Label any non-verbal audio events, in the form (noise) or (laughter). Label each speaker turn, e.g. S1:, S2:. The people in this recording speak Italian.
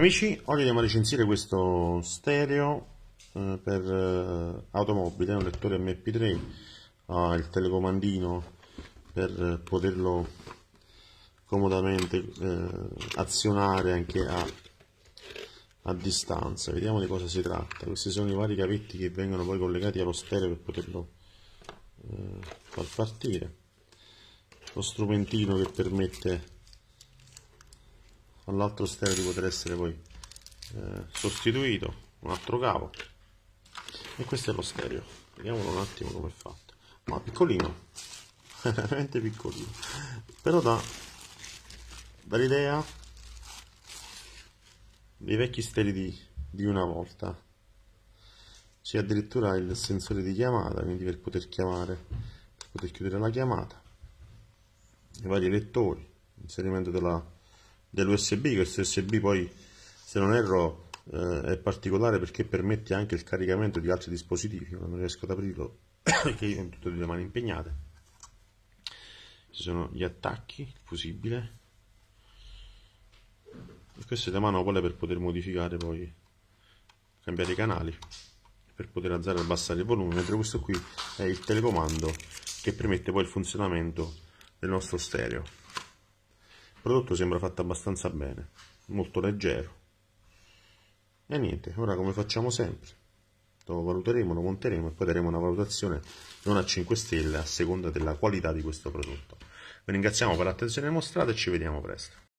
S1: amici, oggi andiamo a recensire questo stereo eh, per eh, automobile, un lettore MP3, ha il telecomandino per eh, poterlo comodamente eh, azionare anche a, a, distanza. Vediamo di cosa si tratta. Questi sono i vari cavetti che vengono poi collegati allo stereo per poterlo eh, far partire. Lo strumentino che permette all'altro stereo di poter essere poi eh, sostituito un altro cavo e questo è lo stereo vediamolo un attimo come è fatto ma piccolino (laughs) veramente piccolino però dà dall'idea dei vecchi stereo di, di una volta c'è addirittura il sensore di chiamata quindi per poter chiamare per poter chiudere la chiamata i vari lettori inserimento della dell'usb questo usb poi se non erro eh, è particolare perché permette anche il caricamento di altri dispositivi non riesco ad aprirlo perché (coughs) io ho tutte le mani impegnate ci sono gli attacchi il fusibile e queste le manopole per poter modificare poi cambiare i canali per poter alzare e abbassare il volume mentre questo qui è il telecomando che permette poi il funzionamento del nostro stereo il prodotto sembra fatto abbastanza bene molto leggero e niente ora come facciamo sempre lo valuteremo lo monteremo e poi daremo una valutazione non a 5 stelle a seconda della qualità di questo prodotto vi ringraziamo per l'attenzione mostrata e ci vediamo presto